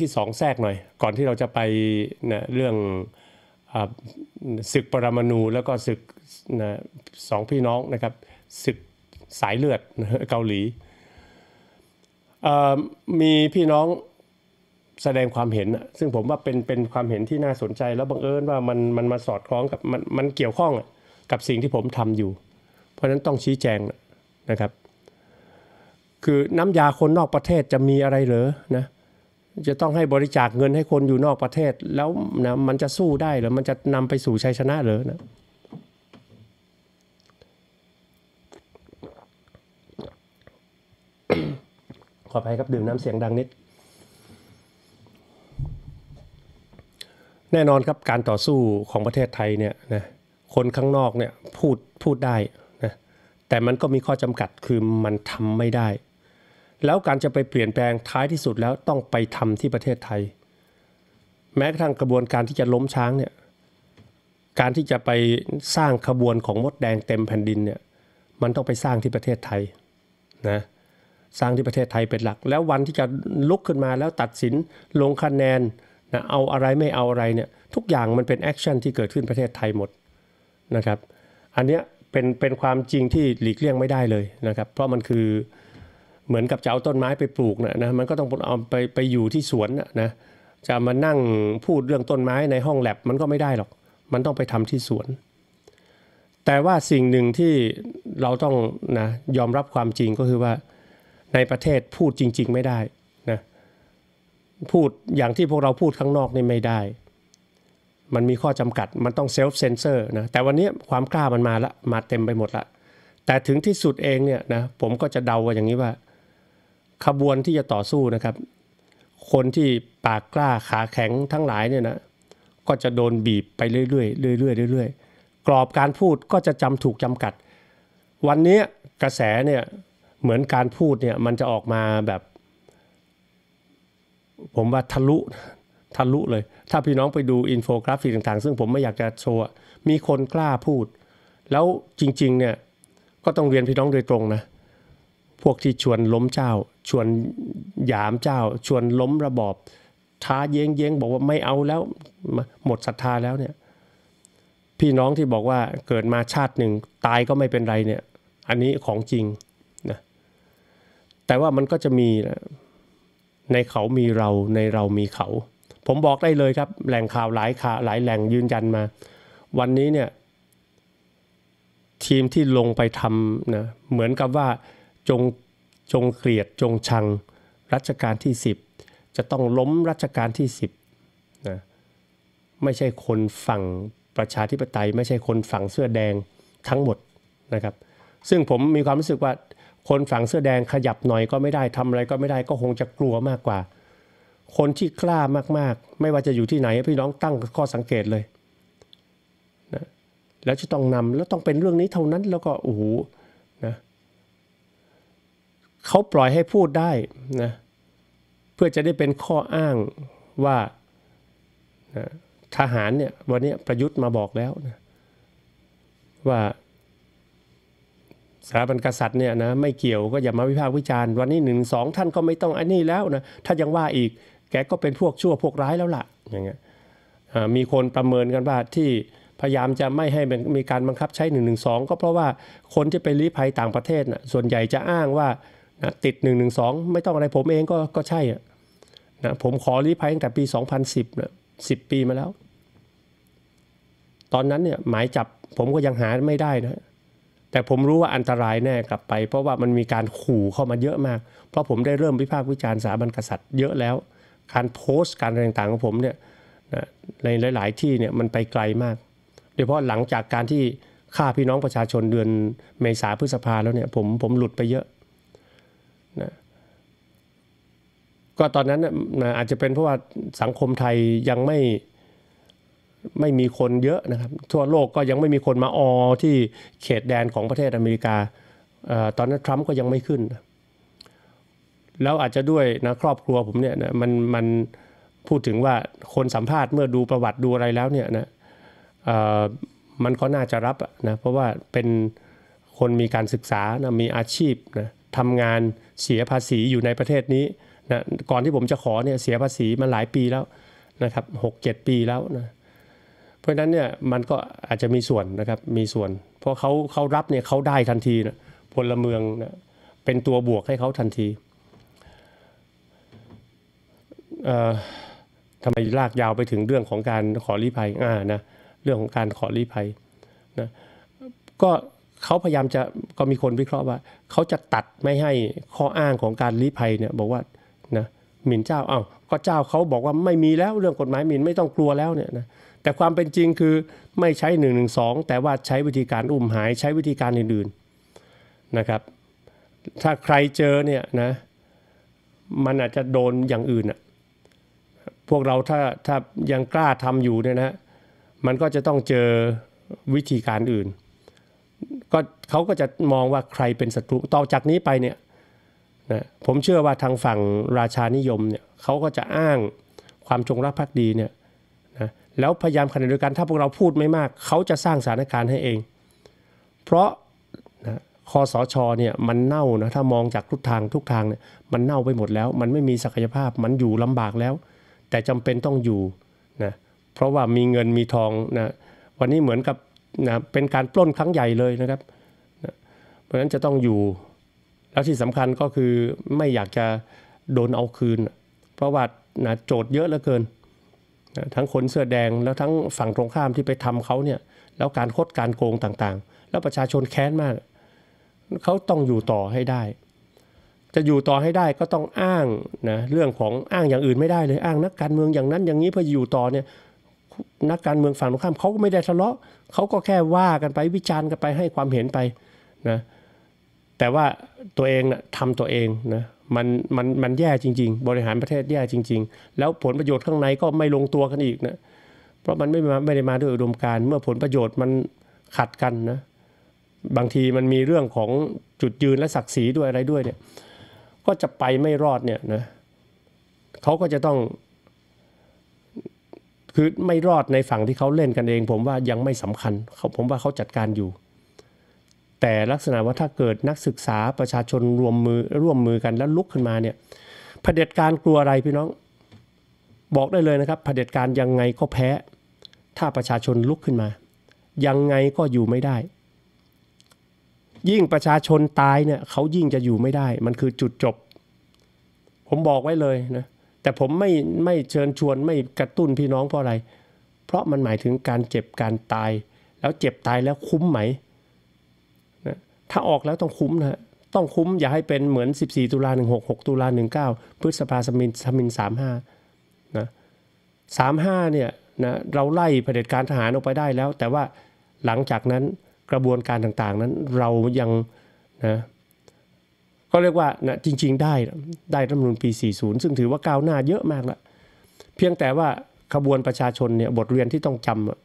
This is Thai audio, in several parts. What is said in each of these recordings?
ที่สองแทรกหน่อย ก่อนที่เราจะไปนะเรื่องอศึกปรมาณูแล้วก็ศึกนะสองพี่น้องนะครับศึกสายเลือดเกาหลีมีพี่น้องแสดงความเห็น ซึ่งผมว่าเป็นเป็นความเห็นที่น่าสนใจ แล้วบังเอิญว่ามันมันมาสอดคล้องกับมันมันเกี่ยวข้องกับสิ่งที่ผมทำอยู่ เพราะนั้นต้องชี้แจงนะครับ คือน้ำยาคนนอกประเทศจะมีอะไรเหรอนะจะต้องให้บริจาคเงินให้คนอยู่นอกประเทศแล้วนะมันจะสู้ได้หรือมันจะนำไปสู่ชัยชนะหรือนะขออภัยครับดื่มน้ำเสียงดังนิด แน่นอนครับการต่อสู้ของประเทศไทยเนี่ยนะคนข้างนอกเนี่ยพูดพูดได้นะแต่มันก็มีข้อจำกัดคือมันทำไม่ได้แล้วการจะไปเปลี่ยนแปลงท้ายที่สุดแล้วต้องไปทำที่ประเทศไทย แม้กระทั่งกระบวนการที่จะล้มช้างเนี่ยการที่จะไปสร้างขบวนของมดแดงเต็มแผ่นดินเนี่ยมันต้องไปสร้างที่ประเทศไทยนะสร้างที่ประเทศไทยเป็นหลัก แล้ววันที่จะลุกขึ้นมาแล้วตัดสินลงคะแนนนะเอาอะไรไม่เอาอะไรเนี่ยทุกอย่างมันเป็นแอคชั่นที่เกิดขึ้นประเทศไทยหมดนะครับ อันเนี้ยเป็นเป็นความจริงที่หลีกเลี่ยงไม่ได้เลยนะครับ เพราะมันคือเหมือนกับจะเอาต้นไม้ไปปลูกนะนะมันก็ต้องเอาไปไปอยู่ที่สวนนะจะมานั่งพูดเรื่องต้นไม้ในห้องแลบมันก็ไม่ได้หรอกมันต้องไปทำที่สวน แต่ว่าสิ่งหนึ่งที่เราต้องนะยอมรับความจริงก็คือว่า ในประเทศพูดจริง ๆ ไม่ได้นะพูดอย่างที่พวกเราพูดข้างนอกนี่ไม่ได้ มันมีข้อจำกัดมันต้องเซลฟ์เซนเซอร์นะแต่วันนี้ความกล้ามันมาละมาเต็มไปหมดละแต่ถึงที่สุดเองเนี่ยนะผมก็จะเดาว่าอย่างนี้ว่าขบวนที่จะต่อสู้นะครับ คนที่ปากกล้าขาแข็งทั้งหลายเนี่ยนะก็จะโดนบีบไปเรื่อยๆเรื่อยๆเรื่อยๆ กรอบการพูดก็จะจำถูกจำกัด วันนี้กระแสเนี่ยเหมือนการพูดเนี่ยมันจะออกมาแบบ ผมว่าทะลุ ทะลุเลย ถ้าพี่น้องไปดูอินโฟกราฟิกต่างๆ ซึ่งผมไม่อยากจะโชว์มีคนกล้าพูด แล้วจริงๆเนี่ยก็ต้องเรียนพี่น้องโดยตรงนะพวกที่ชวนล้มเจ้า ชวนหยามเจ้า ชวนล้มระบอบ ท้าเย้งเย้งบอกว่าไม่เอาแล้ว หมดศรัทธาแล้วเนี่ยพี่น้องที่บอกว่าเกิดมาชาติหนึ่งตายก็ไม่เป็นไรเนี่ยอันนี้ของจริงนะแต่ว่ามันก็จะมีในเขามีเราในเรามีเขา ผมบอกได้เลยครับแหล่งข่าวหลายข่าวหลายแหล่งยืนยันมา วันนี้เนี่ยทีมที่ลงไปทำนะเหมือนกับว่าจงจงเกลียดจงชังรัชกาลที่ 10 จะต้องล้มรัชกาลที่ 10นะไม่ใช่คนฝั่งประชาธิปไตย ไม่ใช่คนฝั่งเสื้อแดงทั้งหมดนะครับ ซึ่งผมมีความรู้สึกว่าคนฝั่งเสื้อแดงขยับหน่อยก็ไม่ได้ทำอะไรก็ไม่ได้ก็คงจะกลัวมากกว่า คนที่กล้ามากๆ ไม่ว่าจะอยู่ที่ไหนพี่น้องตั้งข้อสังเกตเลยนะแล้วจะต้องนำแล้วต้องเป็นเรื่องนี้เท่านั้นแล้วก็โอ้โหเขาปล่อยให้พูดได้นะเพื่อจะได้เป็นข้ออ้างว่าทหารเนี่ยวันนี้ประยุทธ์มาบอกแล้วนะว่าสถาบันกษัตริย์เนี่ยนะไม่เกี่ยวก็อย่ามาวิพากษ์วิจารณ์ วันนี้หนึ่งสองท่านก็ไม่ต้องอันนี้แล้วนะถ้ายังว่าอีกแกก็เป็นพวกชั่วพวกร้ายแล้วล่ะอย่างเงี้ยมีคนประเมินกันว่าที่พยายามจะไม่ให้มีการบังคับใช้หนึ่่งงงหนึสอก็เพราะว่าคนที่ไปลี้ภัยต่างประเทศนะส่วนใหญ่จะอ้างว่านะติด1นึไม่ต้องอะไรผมเองก็ก็ใช่นะผมขอรีภัยตั้งแต่ปี 2010นะ10 ปีมาแล้ว ตอนนั้นเนี่ยหมายจับผมก็ยังหาไม่ได้นะ แต่ผมรู้ว่าอันตรายแน่กลับไป เพราะว่ามันมีการขู่เข้ามาเยอะมาก เพราะผมได้เริ่มวิพากษ์วิจารณ์สถาบันกษัตริย์เยอะแล้ว การโพสต์การอะไรต่างๆของผมเนี่ยนะในหลาย ๆ ที่เนี่ยมันไปไกลมากโดยเฉพาะหลังจากการที่ฆ่าพี่น้องประชาชนเดือนเมษาพฤษภาแล้วเนี่ยผมผมหลุดไปเยอะก็ตอนนั้นอาจจะเป็นเพราะว่าสังคมไทยยังไม่ไม่มีคนเยอะนะครับ ทั่วโลกก็ยังไม่มีคนมาออที่เขตแดนของประเทศอเมริกา ตอนนั้นทรัมป์ก็ยังไม่ขึ้น แล้วอาจจะด้วยนะครอบครัวผมเนี่ยนะมันมันพูดถึงว่าคนสัมภาษณ์เมื่อดูประวัติดูอะไรแล้วเนี่ยนะมันก็น่าจะรับนะเพราะว่าเป็นคนมีการศึกษานะมีอาชีพนะทำงานเสียภาษีอยู่ในประเทศนี้นะก่อนที่ผมจะขอเนี่ยเสียภาษีมาหลายปีแล้วนะครับหกเจ็ดปีแล้วนะเพราะฉะนั้นเนี่ยมันก็อาจจะมีส่วนนะครับมีส่วน เพราะเขาเขารับเนี่ยเขาได้ทันทีนะพลเมืองนะเป็นตัวบวกให้เขาทันทีทำไมลากยาวไปถึงเรื่องของการขอรีภัยอ่านะเรื่องของการขอรีภัยนะก็เขาพยายามจะก็มีคนวิเคราะห์ว่าเขาจะตัดไม่ให้ข้ออ้างของการรีภัยเนี่ยบอกว่านะหมิ่นเจ้าเอา้าก็เจ้าเขาบอกว่าไม่มีแล้วเรื่องกฎหมายหมิ่นไม่ต้องกลัวแล้วเนี่ยนะแต่ความเป็นจริงคือไม่ใช้หนึ่่งงงหนึสอแต่ว่าใช้วิธีการอุ้มหายใช้วิธีการอื่นๆนะครับถ้าใครเจอเนี่ยนะมันอาจจะโดนอย่างอื่นอะพวกเราถ้าถ้ายังกล้าทำอยู่เนี่ยนะมันก็จะต้องเจอวิธีการอื่นก็เขาก็จะมองว่าใครเป็นศัตรูต่อจากนี้ไปเนี่ยนะผมเชื่อว่าทางฝั่งราชานิยมเนี่ยเขาก็จะอ้างความจงรักภักดีเนี่ยนะแล้วพยายามขณะเดียวกันถ้าพวกเราพูดไม่มากเขาจะสร้างสถานการณ์ให้เอง เพราะนะคอสชเนี่ยมันเน่านะถ้ามองจากทุกทางทุกทางเนี่ยมันเน่าไปหมดแล้ว มันไม่มีศักยภาพมันอยู่ลำบากแล้ว แต่จำเป็นต้องอยู่นะเพราะว่ามีเงินมีทองนะวันนี้เหมือนกับนะเป็นการปล้นครั้งใหญ่เลยนะครับนะเพราะฉะนั้นจะต้องอยู่แล้วที่สำคัญก็คือไม่อยากจะโดนเอาคืนเพราะว่านะโจทย์เยอะเหลือเกินนะทั้งคนเสื้อแดงแล้วทั้งฝั่งตรงข้ามที่ไปทำเขาเนี่ย แล้วการคดการโกงต่างๆ แล้วประชาชนแค้นมากเขาต้องอยู่ต่อให้ได้ จะอยู่ต่อให้ได้ก็ต้องอ้างนะเรื่องของอ้างอย่างอื่นไม่ได้เลยอ้างนักการเมืองอย่างนั้น อย่างนี้เพื่ออยู่ต่อเนี่ยนักการเมืองฝั่งตรงข้ามเขาก็ไม่ได้ทะเลาะเขาก็แค่ว่ากันไปวิจารณ์กันไปให้ความเห็นไปนะแต่ว่าตัวเองนะทำตัวเองนะมันมันมันแย่จริง ๆ บริหารประเทศแย่จริงๆ แล้วผลประโยชน์ข้างในก็ไม่ลงตัวกันอีกนะเพราะมันไม่มาไม่ได้มาด้วยอุดมการเมื่อผลประโยชน์มันขัดกันนะบางทีมันมีเรื่องของจุดยืนและศักดิ์ศรีด้วยอะไรด้วยเนี่ยก็จะไปไม่รอดเนี่ยนะเขาก็จะต้อง คือไม่รอดในฝั่งที่เขาเล่นกันเอง ผมว่ายังไม่สำคัญเขาผมว่าเขาจัดการอยู่แต่ลักษณะว่าถ้าเกิดนักศึกษาประชาชนรวมมือร่วมมือกันแล้วลุกขึ้นมาเนี่ยเผด็จการกลัวอะไรพี่น้องบอกได้เลยนะครับเผด็จการยังไงก็แพ้ ถ้าประชาชนลุกขึ้นมา ยังไงก็อยู่ไม่ได้ ยิ่งประชาชนตายเนี่ยเขายิ่งจะอยู่ไม่ได้ มันคือจุดจบ ผมบอกไว้เลยนะแต่ผมไม่ไม่เชิญชวนไม่กระตุ้นพี่น้องเพราะอะไร เพราะมันหมายถึงการเจ็บการตาย แล้วเจ็บตายแล้วคุ้มไหมถ้าออกแล้วต้องคุ้มนะต้องคุ้ม อย่าให้เป็นเหมือน 14 ตุลา 16 6 ตุลา 19 พฤษภาสมินสมิน35 นะ 35 เนี่ยนะเราไล่เผด็จการทหารออกไปได้แล้ว แต่ว่าหลังจากนั้นกระบวนการต่างๆนั้นเรายังนะก็เรียกว่านะจริงๆ ได้ได้รัฐมนุนปี 40 ซึ่งถือว่าก้าวหน้าเยอะมากละเพียงแต่ว่าขบวนประชาชนเนี่ยบทเรียนที่ต้องจำ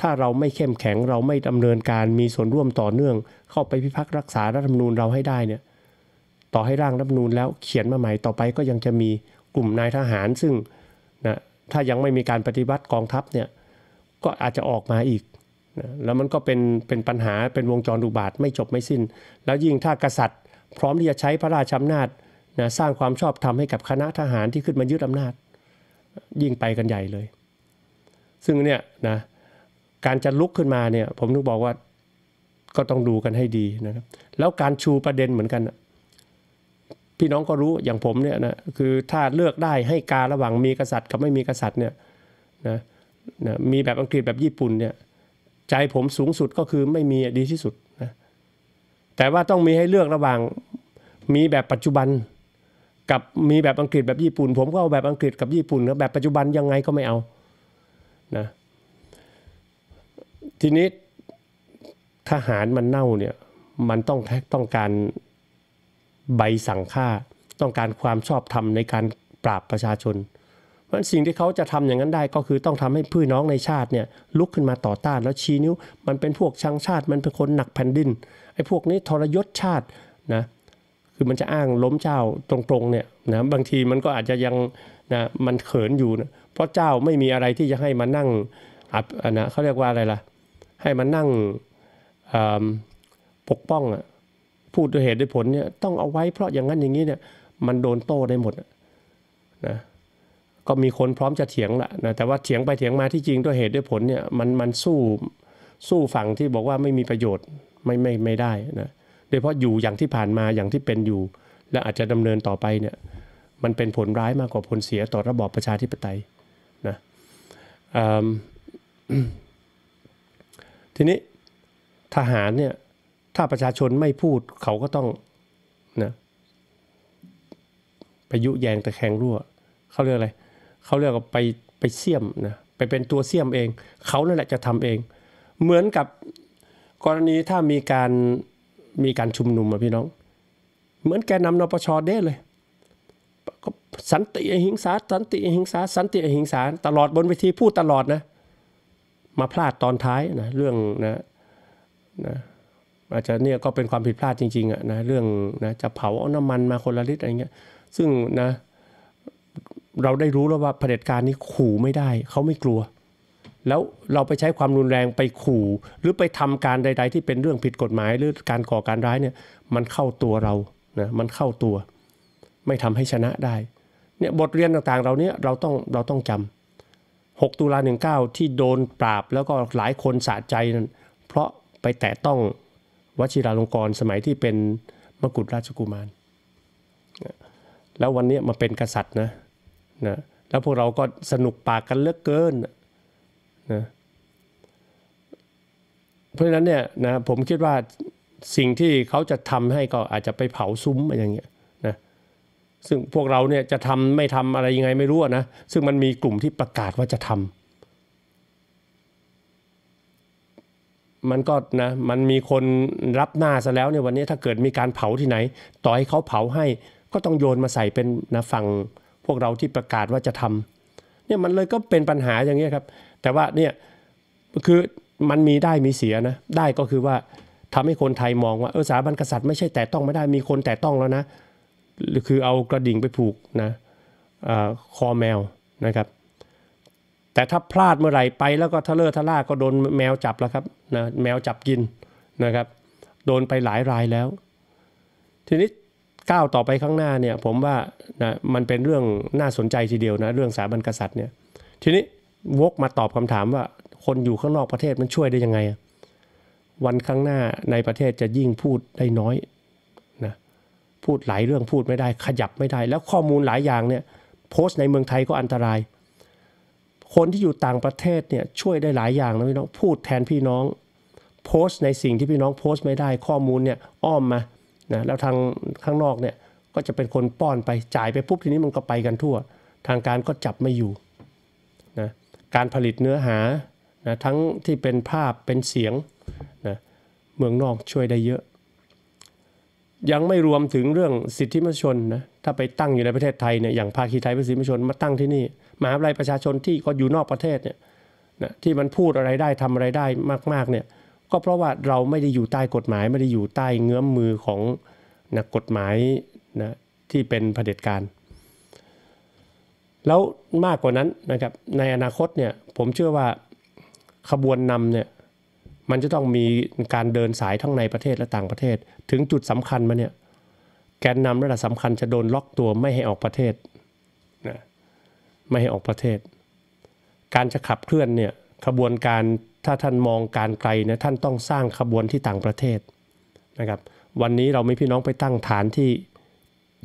ถ้าเราไม่เข้มแข็งเราไม่ดำเนินการมีส่วนร่วมต่อเนื่อง เข้าไปพิพักษรักษารัฐธรรมนูญเราให้ได้เนี่ยต่อให้ร่างรัฐธรรมนูญแล้วเขียนมาใหม่ต่อไป ก็ยังจะมีกลุ่มนายทหาร ซึ่งนะถ้ายังไม่มีการปฏิวัติกองทัพเนี่ย ก็อาจจะออกมาอีกนะแล้วมันก็เป็นเป็นปัญหาเป็นวงจรอุบาทไม่จบไม่สิ้น แล้วยิ่งถ้ากษัตริย์ พร้อมที่จะใช้พระราชอำนาจนะสร้างความชอบธรรมให้กับคณะทหารที่ขึ้นมายึดอำนาจ ยิ่งไปกันใหญ่เลย ซึ่งเนี่ยนะการจะลุกขึ้นมาเนี่ย ผมถึงบอกว่าก็ต้องดูกันให้ดีนะครับ แล้วการชูประเด็นเหมือนกันพี่น้องก็รู้อย่างผมเนี่ยนะคือถ้าเลือกได้ให้การระหว่างมีกษัตริย์กับไม่มีกษัตริย์เนี่ยนะนะมีแบบอังกฤษแบบญี่ปุ่นเนี่ยใจผมสูงสุดก็คือไม่มีดีที่สุดนะแต่ว่าต้องมีให้เลือกระหว่างมีแบบปัจจุบัน กับมีแบบอังกฤษแบบญี่ปุ่นผมก็เอาแบบอังกฤษกับญี่ปุ่นนะแบบปัจจุบันยังไงก็ไม่เอานะทีนี้ทหารมันเน่าเนี่ยมันต้องต้องการใบสั่งฆ่า ต้องการความชอบธรรมในการปราบประชาชน เพราะสิ่งที่เขาจะทำอย่างนั้นได้ก็คือต้องทำให้พี่น้องในชาติเนี่ยลุกขึ้นมาต่อต้าน แล้วชี้นิ้วมันเป็นพวกชังชาติ มันเป็นคนหนักแผ่นดินไอ้พวกนี้ทรยศชาตินะคือมันจะอ้างล้มเจ้าตรงๆเนี่ยนะบางทีมันก็อาจจะยังนะมันเขินอยู่นะเพราะเจ้าไม่มีอะไรที่จะให้มานั่งอ่ะนะเขาเรียกว่าอะไรล่ะให้มานั่งปกป้อง พูดด้วยเหตุด้วยผลเนี่ยต้องเอาไว้เพราะอย่างนั้นอย่างนี้เนี่ยมันโดนโต้ได้หมดนะก็มีคนพร้อมจะเถียงแหละนะแต่ว่าเถียงไปเถียงมาที่จริงด้วยเหตุด้วยผลเนี่ยมันมันสู้สู้ฝั่งที่บอกว่าไม่มีประโยชน์ไม่ไม่ไม่ได้นะโดยเพราะอยู่อย่างที่ผ่านมาอย่างที่เป็นอยู่ และอาจจะดำเนินต่อไปเนี่ยมันเป็นผลร้ายมากกว่าผลเสียต่อระบอบประชาธิปไตยนะทีนี้ทหารเนี่ยถ้าประชาชนไม่พูดเขาก็ต้องนะไปยุแยงตะแคงรั่วเขาเรียกอะไรเขาเรียกว่าไปไปเสี่ยมนะไปเป็นตัวเสี่ยมเอง เขานั่นแหละจะทำเอง เหมือนกับกรณีถ้ามีการมีการชุมนุมอะพี่น้อง เหมือนแกนำนปชเด้เลยสันติหิงสาสันติหิงสาสันติหิงสาตลอดบนเวทีพูดตลอดนะมาพลาดตอนท้ายนะเรื่องนะนะอาจจะเนี่ยก็เป็นความผิดพลาดจริงๆอะนะเรื่องนะจะเผาเอาน้ำมันมาคนละลิตรอะไรเงี้ยซึ่งนะเราได้รู้แล้วว่าเผด็จการนี้ขู่ไม่ได้เขาไม่กลัว แล้วเราไปใช้ความรุนแรงไปขู่ หรือไปทำการใด ๆ ที่เป็นเรื่องผิดกฎหมายหรือการก่อการร้ายเนี่ยมันเข้าตัวเรานะมันเข้าตัว ไม่ทำให้ชนะได้เนี่ยบทเรียนต่างๆเราเนี่ยเราต้องเราต้องจำ6ตุลา19 ที่โดนปราบ แล้วก็หลายคนสะใจ เพราะไปแตะต้องวชิราลงกรสมัยที่เป็นมกุฎราชกุมารแล้ววันนี้มาเป็นกษัตริย์นะนะ แล้วพวกเราก็สนุกปากกันเลือกเกินนะเพราะฉะนั้นเนี่ยนะผมคิดว่าสิ่งที่เขาจะทำให้ก็อาจจะไปเผาซุ้มอะไรอย่างเงี้ยซึ่งพวกเราเนี่ยจะทำไม่ทำอะไรยังไงไม่รู้นะซึ่งมันมีกลุ่มที่ประกาศว่าจะทำ มันก็นะมันมีคนรับหน้าซะแล้วเนี่ยวันนี้ถ้าเกิดมีการเผาที่ไหน ต่อให้เขาเผาให้ก็ต้องโยนมาใส่เป็นนะฝั่งพวกเราที่ประกาศว่าจะทำเนี่ยมันเลยก็เป็นปัญหาอย่างนี้ครับแต่ว่าเนี่ยคือมันมีได้มีเสียนะได้ก็คือว่าทำให้คนไทยมองว่าเออสถาบันกษัตริย์ไม่ใช่แต่ต้องไม่ได้มีคนแต่ต้องแล้วนะือคือเอากระดิ่งไปผูกนะคอแมวนะครับแต่ถ้าพลาดเมื่อไหร่ไปแล้วก็ทะเลาะทะล่าก็โดนแมวจับแล้วครับนะแมวจับกินนะครับโดนไปหลายรายแล้ว ทีนี้ก้าวต่อไปข้างหน้าเนี่ยผมว่านะมันเป็นเรื่องน่าสนใจทีเดียวนะ เรื่องสาบันกษัตริย์เนี่ยทีนี้วกมาตอบคำถามว่าคนอยู่ข้างนอกประเทศมันช่วยได้ยังไง วันข้างหน้าในประเทศจะยิ่งพูดได้น้อยพูดหลายเรื่องพูดไม่ได้ขยับไม่ได้ แล้วข้อมูลหลายอย่างเนี่ยโพสต์ในเมืองไทยก็อันตราย คนที่อยู่ต่างประเทศเนี่ยช่วยได้หลายอย่างนะพี่น้องพูดแทนพี่น้อง โพสต์ในสิ่งที่พี่น้องโพสต์ไม่ได้ข้อมูลเนี่ยอ้อมมานะแล้วทางข้างนอกเนี่ยก็จะเป็นคนป้อนไปจ่ายไปปุ๊บทีนี้มันก็ไปกันทั่ว ทางการก็จับไม่อยู่นะการผลิตเนื้อหานะทั้งที่เป็นภาพเป็นเสียงนะเมืองนอกช่วยได้เยอะยังไม่รวมถึงเรื่องสิทธิมนชนนะถ้าไปตั้งอยู่ในประเทศไทยเนี่ยอย่างภาคีไทยเระ่สิทธิมนชนมาตั้งที่นี่ มหาวิทยาลัยประชาชนที่ก็อยู่นอกประเทศเนี่ยนะที่มันพูดอะไรได้ทำอะไรได้มากๆเนี่ยก็เพราะว่าเราไม่ได้อยู่ใต้กฎหมายไม่ได้อยู่ใต้เงื้อมมือของนะกฎหมายนะที่เป็นเผด็จการแล้วมากกว่านั้นนะครับในอนาคตเนี่ยผมเชื่อว่าขบวนนำเนี่ยมันจะต้องมีการเดินสายทั้งในประเทศและต่างประเทศ ถึงจุดสำคัญมาเนี่ยแกนนำระดับสำคัญจะโดนล็อกตัวไม่ให้ออกประเทศนะไม่ให้ออกประเทศ การจะขับเคลื่อนเนี่ยขบวนการถ้าท่านมองการไกลนะท่านต้องสร้างขบวนที่ต่างประเทศนะครับวันนี้เราไม่พี่น้องไปตั้งฐานที่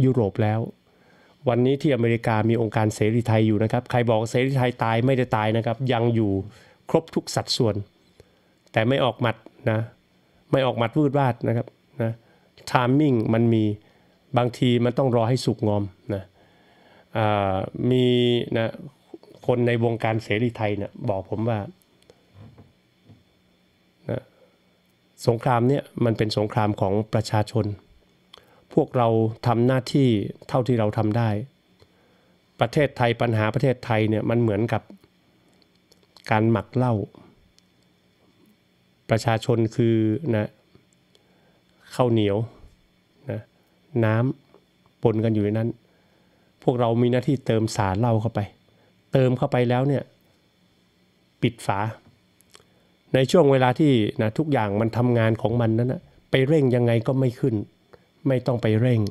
ยุโรปแล้ว วันนี้ที่อเมริกามีองค์การเสรีไทยอยู่นะครับ ใครบอกเสรีไทยตายไม่ได้ตายนะครับยังอยู่ครบทุกสัดส่วนแต่ไม่ออกหมัดนะ ไม่ออกหมัดวืดวาดนะครับ นะทามมิ่งมันมี บางทีมันต้องรอให้สุกงอมนะมีนะ คนในวงการเสรีไทยเนี่ยบอกผมว่านะสงครามเนี่ยมันเป็นสงครามของประชาชน พวกเราทำหน้าที่เท่าที่เราทำได้ ประเทศไทยปัญหาประเทศไทยเนี่ยมันเหมือนกับการหมักเหล้าประชาชนคือนะข้าวเหนียวนะน้ำปนกันอยู่ในนั้น พวกเรามีหน้าที่เติมสารเหล้าเข้าไป เติมเข้าไปแล้วเนี่ยปิดฝา ในช่วงเวลาที่นะทุกอย่างมันทำงานของมันนั้นนะไปเร่งยังไงก็ไม่ขึ้น ไม่ต้องไปเร่ง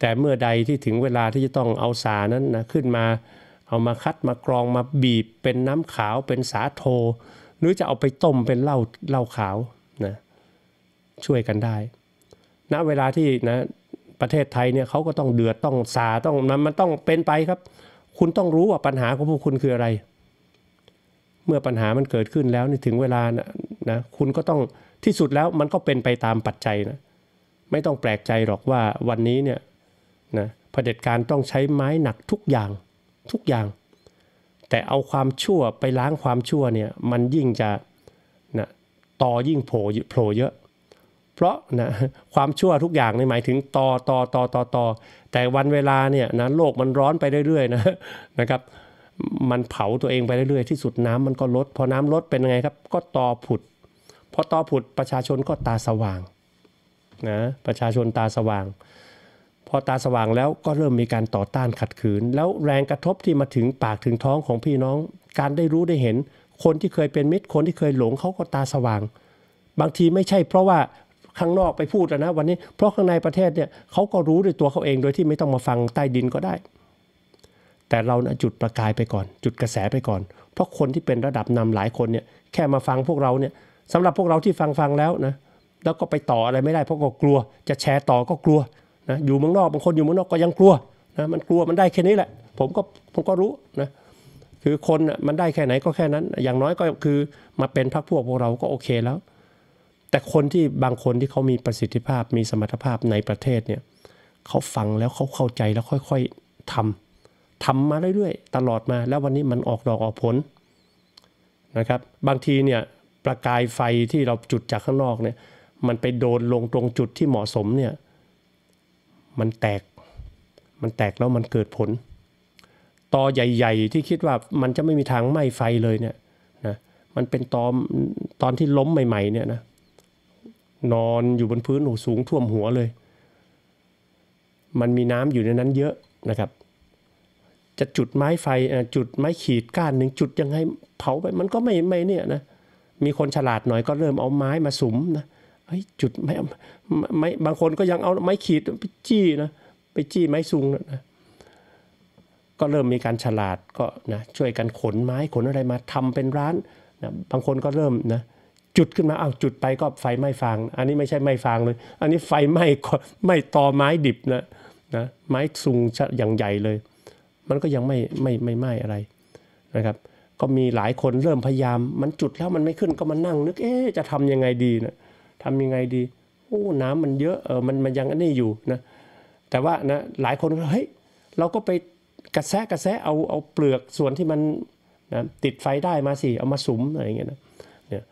แต่เมื่อใดที่ถึงเวลาที่จะต้องเอาสารนั้นนะขึ้นมาเอามาคัดมากรองมาบีบเป็นน้ำขาวเป็นสาโทหรือจะเอาไปต้มเป็นเหล้าเหล้าขาวนะช่วยกันได้ณเวลาที่นะ ประเทศไทยเนี่ยเขาก็ต้องเดือดต้องสาต้องมันมันต้องเป็นไปครับ คุณต้องรู้ว่าปัญหาของพวกคุณคืออะไร เมื่อปัญหามันเกิดขึ้นแล้วนี่ถึงเวลานะนะคุณก็ต้องที่สุดแล้วมันก็เป็นไปตามปัจจัยนะไม่ต้องแปลกใจหรอกว่าวันนี้เนี่ยนะเผด็จการต้องใช้ไม้หนักทุกอย่างทุกอย่างแต่เอาความชั่วไปล้างความชั่วเนี่ยมันยิ่งจะนะต่อยิ่งโผล่โผล่เยอะ เพราะนะความชั่วทุกอย่างในหมายถึงต่อต่อต่อต่อต่อแต่วันเวลาเนี่ยนะโลกมันร้อนไปเรื่อยๆนะนะครับมันเผาตัวเองไปเรื่อยๆที่สุดน้ำมันก็ลดพอน้ำลดเป็นไงครับก็ต่อผุดพอต่อผุดประชาชนก็ตาสว่างนะประชาชนตาสว่างพอตาสว่างแล้วก็เริ่มมีการต่อต้านขัดขืน แล้วแรงกระทบที่มาถึงปากถึงท้องของพี่น้องการได้รู้ได้เห็น คนที่เคยเป็นมิตร คนที่เคยหลงเขาก็ตาสว่าง บางทีไม่ใช่เพราะว่าข้างนอกไปพูดนะวันนี้เพราะข้างในประเทศเนี่ยเขาก็รู้ด้วยตัวเขาเอง โดยที่ไม่ต้องมาฟังใต้ดินก็ได้ แต่เรานะจุดประกายไปก่อน จุดกระแสไปก่อนเพราะคนที่เป็นระดับนำหลายคนเนี่ยแค่มาฟังพวกเราเนี่ยสำหรับพวกเราที่ฟังฟังแล้วนะแล้วก็ไปต่ออะไรไม่ได้เพราะก็กลัว จะแชร์ต่อก็กลัวนะอยู่เมืองนอกบางคนอยู่เมืองนอกก็ยังกลัวนะมันกลัวมันได้แค่นี้แหละ ผมก็ผมก็รู้นะคือคนมันได้แค่ไหนก็แค่นั้น อย่างน้อยก็คือมาเป็นพรรคพวกพวกเราก็โอเคแล้ว แต่คนที่บางคนที่เขามีประสิทธิภาพมีสมรรถภาพในประเทศเนี่ยเขาฟังแล้วเขาเข้าใจแล้วค่อยๆทำ ทำมาเรื่อยๆตลอดมาแล้ววันนี้มันออกดอกออกผลนะครับ บางทีเนี่ยประกายไฟที่เราจุดจากข้างนอกเนี่ย มันไปโดนลงตรงจุดที่เหมาะสมเนี่ยมันแตก มันแตกแล้วมันเกิดผล ตอใหญ่ๆที่คิดว่ามันจะไม่มีทางไหม้ไฟเลยเนี่ยนะ มันเป็นตอตอนที่ล้มใหม่ๆเนี่ยนะ นอนอยู่บนพื้นห้สูงท่วมหัวเลย มันมีน้ำอยู่ในนั้นเยอะนะครับ จะจุดไม้ไฟจุดไม้ขีดก้านหนึ่งจุดยังไงเผาไปมันก็ไม่ไม่เนี่ยนะ มีคนฉลาดหน่อยก็เริ่มเอาไม้มาสุมนะเเฮ้ยจุดไม่ไม่บางคนก็ยังเอาไม้ขีด ไปจี้นะ ไปจี้ไม้ซุงนะก็เริ่มมีการฉลาดก็นะช่วยกันขนไม้ขนอะไรมาทำเป็นร้านนะบางคนก็เริ่มนะจุดขึ้นมาเอาจุดไปก็ไฟไหม้ฟางอันนี้ไม่ใช่ไหม้ฟางเลย อันนี้ไฟไหม้ไม่ตอไม้ดิบนะนะไม้ซุงอย่างใหญ่เลย มันก็ยังไม่ไม่ไม่ไหม้อะไรนะครับ ก็มีหลายคนเริ่มพยายามมันจุดแล้วมันไม่ขึ้นก็มานั่งนึกเอ๊จะทํำยังไงดีนะทำยังไงดี โอ้ น้ำมันเยอะ เออมันมันยังอันนี้อยู่นะ แต่ว่านะ หลายคนก็เฮ้ย เราก็ไปกระแทกกระแทกเอา เอาเปลือกส่วนที่มันนะติดไฟได้มาสิ เอามาสุมอะไรเงี้ยนะ เนี่ย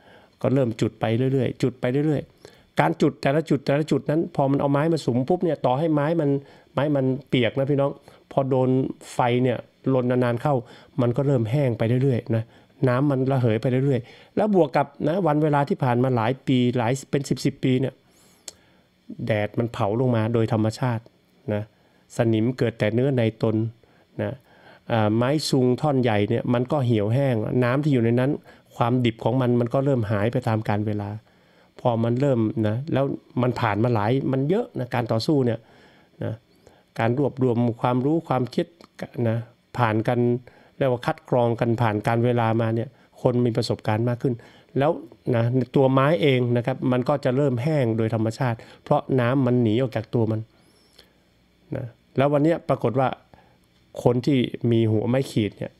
ก็เริ่มจุดไปเรื่อยๆ จุดไปเรื่อยๆ การจุดแต่ละจุดแต่ละจุดนั้น พอมันเอาไม้มาสุมปุ๊บเนี่ย ต่อให้ไม้มันไม้มันเปียกนะพี่น้อง พอโดนไฟเนี่ยลนนานๆเข้า มันก็เริ่มแห้งไปเรื่อยๆนะน้ำมันระเหยไปเรื่อยๆ แล้วบวกกับนะวันเวลาที่ผ่านมาหลายปีหลายเป็น 10บสปีเนี่ยแดดมันเผาลงมาโดยธรรมชาตินะสนิมเกิดแต่เนื้อในตนนะไม้ซุงท่อนใหญ่เนี่ยมันก็เหี่ยวแห้งน้ำที่อยู่ในนั้น ความดิบของมันมันก็เริ่มหายไปตามการเวลา พอมันเริ่มนะแล้วมันผ่านมาหลายมันเยอะนะการต่อสู้เนี่ยนะการรวบรวมความรู้ความคิดนะผ่านกันเรียกว่าคัดกรองกันผ่านการเวลามาเนี่ยคนมีประสบการณ์มากขึ้น แล้วนะตัวไม้เองนะครับมันก็จะเริ่มแห้งโดยธรรมชาติ เพราะน้ำมันหนีออกจากตัวมันนะแล้ววันนี้ปรากฏว่า คนที่มีหัวไม้ขีดเนี่ย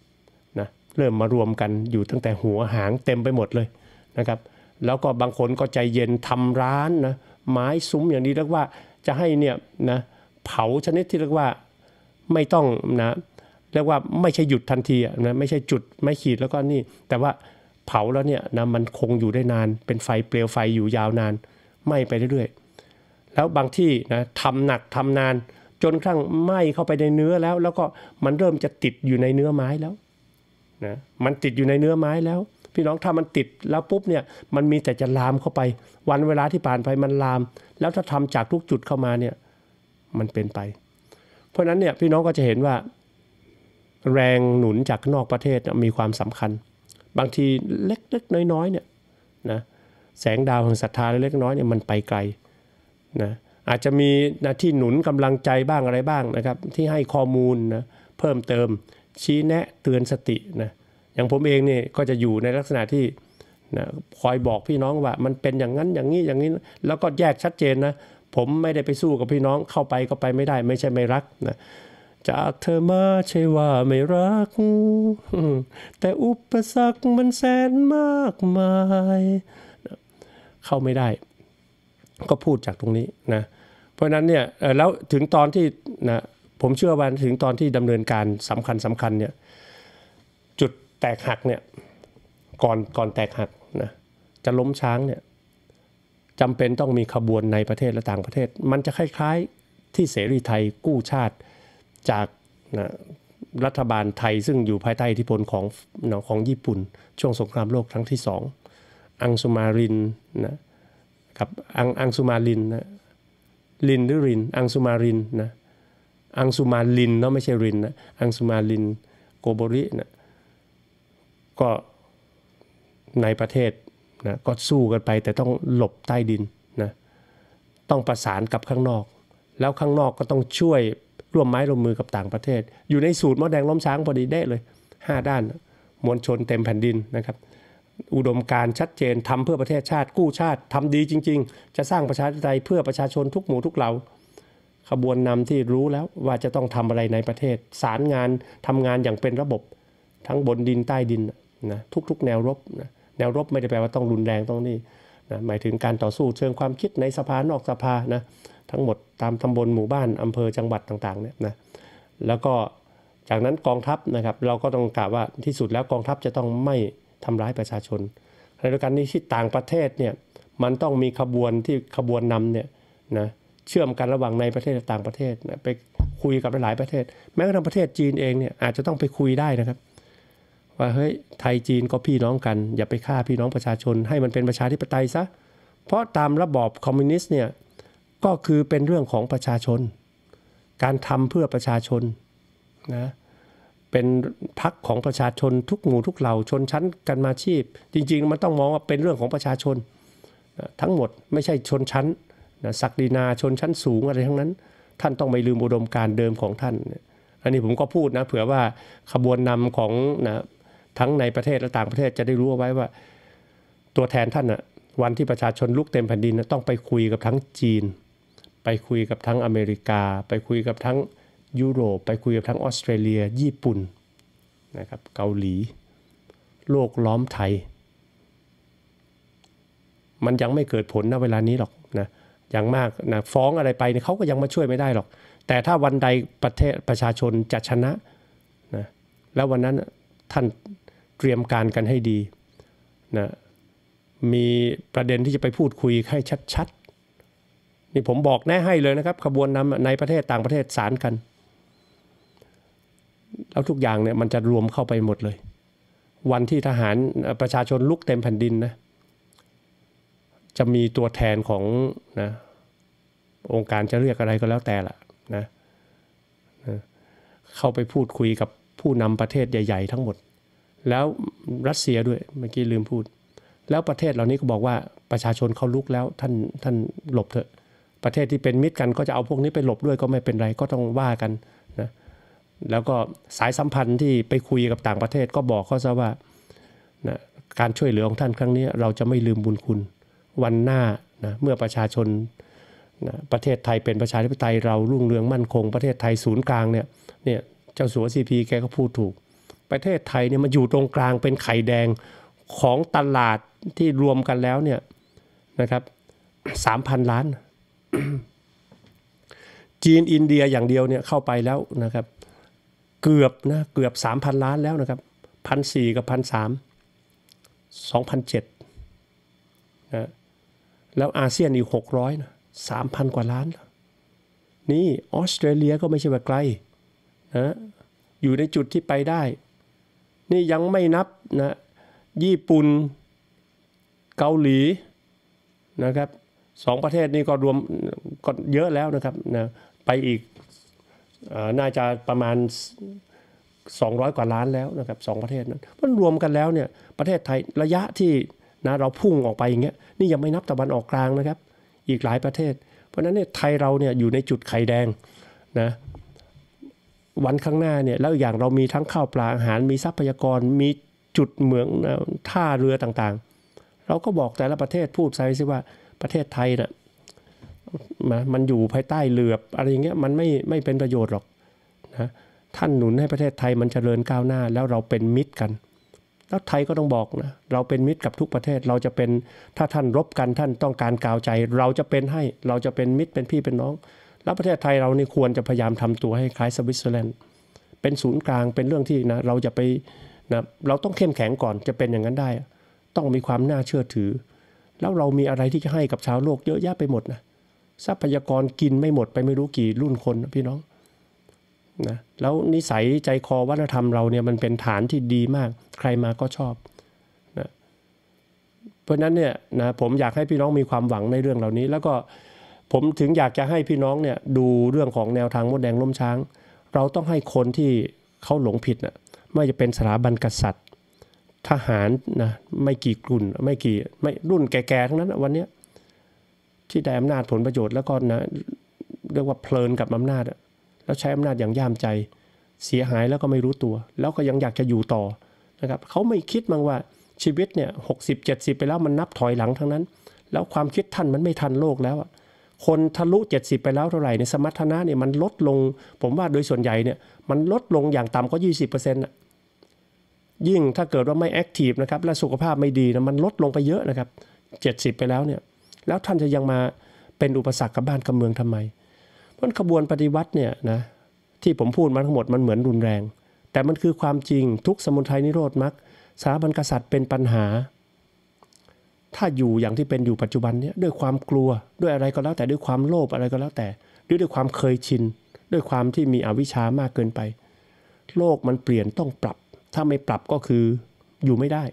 นะเริ่มมารวมกันอยู่ตั้งแต่หัวหางเต็มไปหมดเลยนะครับ แล้วก็บางคนก็ใจเย็นทำร้านนะไม้ซุ้มอย่างนี้เรียกว่าจะให้เนี่ยนะเผาชนิดที่เรียกว่าไม่ต้องนะเรียกว่าไม่ใช่หยุดทันทีนะไม่ใช่จุดไม่ขีดแล้วก็นี่ แต่ว่าเผาแล้วเนี่ยนะมันคงอยู่ได้นานเป็นไฟเปลวไฟอยู่ยาวนานไหม้ไปเรื่อยๆแล้วบางที่นะทำหนักทำนาน จนครั้งไหม้เข้าไปในเนื้อแล้ว แล้วก็มันเริ่มจะติดอยู่ในเนื้อไม้แล้วนะมันติดอยู่ในเนื้อไม้แล้ว พี่น้องถ้ามันติดแล้วปุ๊บเนี่ยมันมีแต่จะลามเข้าไป วันเวลาที่ผ่านไปมันลาม แล้วถ้าทำจากทุกจุดเข้ามาเนี่ยมันเป็นไป เพราะฉะนั้นเนี่ยพี่น้องก็จะเห็นว่าแรงหนุนจากนอกประเทศมีความสำคัญ บางทีเล็กๆน้อยๆเนี่ยนะแสงดาวแห่งศรัทธาเล็กน้อยเนี่ยมันไปไกลนะอาจจะมีนะที่หนุนกำลังใจบ้างอะไรบ้างนะครับ ที่ให้ข้อมูลนะเพิ่มเติมชี้แนะเตือนสตินะอย่างผมเองเนี่ยก็จะอยู่ในลักษณะที่นะคอยบอกพี่น้องว่า มันเป็นอย่างนั้นอย่างนี้อย่างนี้ แล้วก็แยกชัดเจนนะ ผมไม่ได้ไปสู้กับพี่น้องเข้าไปก็ไปไม่ได้ไม่ใช่ไม่รักนะจากเธอมาใช่ว่าไม่รัก แต่อุปสรรคมันแสนมากมาย เข้าไม่ได้ ก็พูดจากตรงนี้นะ เพราะนั้นเนี่ยแล้วถึงตอนที่นะ ผมเชื่อว่าถึงตอนที่ดำเนินการสำคัญสำคัญเนี่ย จุดแตกหักเนี่ย ก่อน ก่อนแตกหักนะ จะล้มช้างเนี่ยจำเป็นต้องมีขบวนในประเทศและต่างประเทศ มันจะคล้าย ๆที่เสรีไทยกู้ชาติจากนะรัฐบาลไทยซึ่งอยู่ภายใต้อิทธิพลของของญี่ปุ่น ช่วงสงครามโลกครั้งที่สองอังสุมารินนะครับอังอังสุมารินนะลินหรือริน อังสุมารินนะอังสุมาลินเนาะไม่ใช่รินนะอังสุมาลินโกโบรินะก็ในประเทศนะก็สู้กันไปแต่ต้องหลบใต้ดินนะต้องประสานกับข้างนอก แล้วข้างนอกก็ต้องช่วยร่วมไม้ร่วมมือกับต่างประเทศ อยู่ในสูตรมอแดงล้มช้างพอดีได้เลย 5 ด้านมวลชนเต็มแผ่นดินนะครับ อุดมการชัดเจนทำเพื่อประเทศชาติกู้ชาติทำดีจริงๆ จะสร้างประชาธิปไตยเพื่อประชาชนทุกหมู่ทุกเหล่าขบวนนำที่รู้แล้วว่าจะต้องทำอะไรในประเทศ สารงานทำงานอย่างเป็นระบบทั้งบนดินใต้ดินนะทุกๆ แนวรบนะแนวรบไม่ได้แปลว่าต้องรุนแรงต้องนี่นะหมายถึงการต่อสู้เชิงความคิดในสภานอกสภานะทั้งหมดตามตำบลหมู่บ้านอำเภอจังหวัดต่างๆเนี่ยนะ แล้วก็จากนั้นกองทัพนะครับเราก็ต้องกล่าวว่าที่สุดแล้วกองทัพจะต้องไม่ทำร้ายประชาชน ในเดยกันนี้ที่ต่างประเทศเนี่ยมันต้องมีขบวนที่ขบวนนำเนี่ยนะเชื่อมกันระหว่างในประเทศต่างประเทศนะไปคุยกับหลายประเทศ แม้กระทั่งประเทศจีนเองเนี่ยอาจจะต้องไปคุยได้นะครับว่าเฮ้ยไทยจีนก็พี่น้องกัน อย่าไปฆ่าพี่น้องประชาชน ให้มันเป็นประชาธิปไตยซะ เพราะตามระบอบคอมมิวนิสต์เนี่ยก็คือเป็นเรื่องของประชาชน การทำเพื่อประชาชน นะ เป็นพักของประชาชนทุกหมู่ทุกเหล่าชนชั้นกันมาชีพ จริงๆมันต้องมองว่าเป็นเรื่องของประชาชน ทั้งหมดไม่ใช่ชนชั้นนะศักดินาชนชั้นสูงอะไรทั้งนั้น ท่านต้องไม่ลืมอุดมการเดิมของท่าน อันนี้ผมก็พูดนะเผื่อว่าขบวนนำของนะทั้งในประเทศและต่างประเทศจะได้รู้ไว้ว่าตัวแทนท่านนะวันที่ประชาชนลุกเต็มแผ่นดินนะต้องไปคุยกับทั้งจีนไปคุยกับทั้งอเมริกา ไปคุยกับทั้งยุโรป ไปคุยกับทั้งออสเตรเลีย ญี่ปุ่นนะครับเกาหลี โลกล้อมไทย มันยังไม่เกิดผลนเวลานี้หรอกนะอย่างมากนะฟ้องอะไรไปเขาก็ยังมาช่วยไม่ได้หรอก แต่ถ้าวันใดประเทศประชาชนจะชนะนะ แล้ววันนั้นท่านเตรียมการกันให้ดีนะมีประเด็นที่จะไปพูดคุยให้ชัดี่ผมบอกแน่ให้เลยนะครับขบวนนำในประเทศต่างประเทศสารกันแล้วทุกอย่างเนี่ยมันจะรวมเข้าไปหมดเลย วันที่ทหารประชาชนลุกเต็มแผ่นดินนะจะมีตัวแทนของนะองค์การจะเรียกอะไรก็แล้วแต่ละนะเข้าไปพูดคุยกับผู้นำประเทศใหญ่ๆ ทั้งหมด แล้วรัสเซียด้วยเมื่อกี้ลืมพูด แล้วประเทศเหล่านี้ก็บอกว่าประชาชนเขาลุกแล้วท่านท่านหลบเถอะประเทศที่เป็นมิตรกันก็จะเอาพวกนี้ไปหลบด้วยก็ไม่เป็นไรก็ต้องว่ากันนะ แล้วก็สายสัมพันธ์ที่ไปคุยกับต่างประเทศก็บอกเขาซะว่านะการช่วยเหลือของท่านครั้งนี้เราจะไม่ลืมบุญคุณ วันหน้านะเมื่อประชาชนนะประเทศไทยเป็นประชาธิปไตยเรารุ่งเรืองมั่นคง ประเทศไทยศูนย์กลางเนี่ยเนี่ยเจ้าสัวซีพีแกก็พูดถูก ประเทศไทยเนี่ยมันอยู่ตรงกลางเป็นไข่แดงของตลาดที่รวมกันแล้วเนี่ยนะครับสามพันล้านจีนอินเดียอย่างเดียวเนี่ยเข้าไปแล้วนะครับเกือบนะเกือบ 3,000 ล้านแล้วนะครับพันสี่กับพันสามสองพันเจ็ดนะแล้วอาเซียนอีกหกร้อยนะสามพันกว่าล้าน นี่ออสเตรเลียก็ไม่ใช่ว่าไกลนะอยู่ในจุดที่ไปได้ นี่ยังไม่นับนะญี่ปุ่น เกาหลีนะครับสองประเทศนี้ก็รวมก็เยอะแล้วนะครับนะไปอีกน่าจะประมาณ 200 กว่าล้านแล้วนะครับสประเทศนั้นมันรวมกันแล้วเนี่ยประเทศไทยระยะที่นะเราพุ่งออกไปอย่างเงี้ยนี่ยังไม่นับตะวันออกกลางนะครับอีกหลายประเทศ เพราะฉะนั้นเนี่ยไทยเราเนี่ยอยู่ในจุดไข่แดงนะวันข้างหน้าเนี่ยแล้วอย่างเรามีทั้งข้าวปลาอาหารมีทรัพยากรมีจุดเหมืองท่าเรือต่าง ๆ เราก็บอกแต่ละประเทศพูดไซสิว่าประเทศไทยนะ่ะมันอยู่ภายใต้เหลือบอะไรอย่างเงี้ย มันไม่ไม่เป็นประโยชน์หรอกนะท่านหนุนให้ประเทศไทยมันเจริญก้าวหน้าแล้วเราเป็นมิตรกัน แล้วไทยก็ต้องบอกนะ เราเป็นมิตรกับทุกประเทศเราจะเป็น ถ้าท่านรบกันท่านต้องการกาวใจเราจะเป็นให้เราจะเป็นมิตรเป็นพี่เป็นน้อง แล้วประเทศไทยเรานี่ควรจะพยายามทำตัวให้คล้ายสวิตเซอร์แลนด์เป็นศูนย์กลางเป็นเรื่องที่นะเราจะไปนะเราต้องเข้มแข็งก่อนจะเป็นอย่างนั้นได้ ต้องมีความน่าเชื่อถือแล้วเรามีอะไรที่จะให้กับชาวโลกเยอะแยะไปหมดนะทรัพยากรกินไม่หมดไปไม่รู้กี่รุ่นคนนะพี่น้องนะแล้วนิสัยใจคอวัฒนธรรมเราเนี่ยมันเป็นฐานที่ดีมากใครมาก็ชอบนะเพราะนั้นเนี่ยนะผมอยากให้พี่น้องมีความหวังในเรื่องเหล่านี้ แล้วก็ผมถึงอยากจะให้พี่น้องเนี่ยดูเรื่องของแนวทางมดแดงล้มช้าง เราต้องให้คนที่เขาหลงผิดนะไม่จะเป็นสถาบันกษัตริย์ทหารนะไม่กี่กลุ่นไม่กี่ไม่รุ่นแก่ๆทั้งนั้น วันนี้ที่ได้อำนาจผลประโยชน์แล้วก็นะเรียกว่าเพลิน กับอำนาจแล้วใช้อำนาจอย่างย่ามใจเสียหายแล้วก็ไม่รู้ตัว แล้วก็ยังอยากจะอยู่ต่อนะครับเขาไม่คิดมั้งว่าชีวิตเนี่ยหกสิบเจ็ดสิบไปแล้วมันนับถอยหลังทั้งนั้น แล้วความคิดท่านมันไม่ทันโลกแล้วคนทะลุ 70 ไปแล้วเท่าไหร่ใน สมรรถนะเนี่ยมันลดลงผมว่าโดยส่วนใหญ่เนี่ยมันลดลงอย่างต่ำก็20%อ่ะยิ่งถ้าเกิดว่าไม่แอคทีฟนะครับและสุขภาพไม่ดีนะมันลดลงไปเยอะนะครับ70 ไปแล้วเนี่ยแล้วท่านจะยังมาเป็นอุปสรรคกับบ้านกับเมืองทำไมเพราะขบวนปฏิวัติเนี่ยนะที่ผมพูดมาทั้งหมด มันเหมือนรุนแรง แต่มันคือความจริงทุกสมุนไพรนิโรธมักสถาบันกษัตริย์เป็นปัญหา ถ้าอยู่อย่างที่เป็นอยู่ปัจจุบันเนี่ยด้วยความกลัวด้วยอะไรก็แล้วแต่ด้วยความโลภอะไรก็แล้วแต่ด้วยด้วยความเคยชิน ด้วยความที่มีอวิชามากเกินไป โลกมันเปลี่ยนต้องปรับถ้าไม่ปรับก็คืออยู่ไม่ได้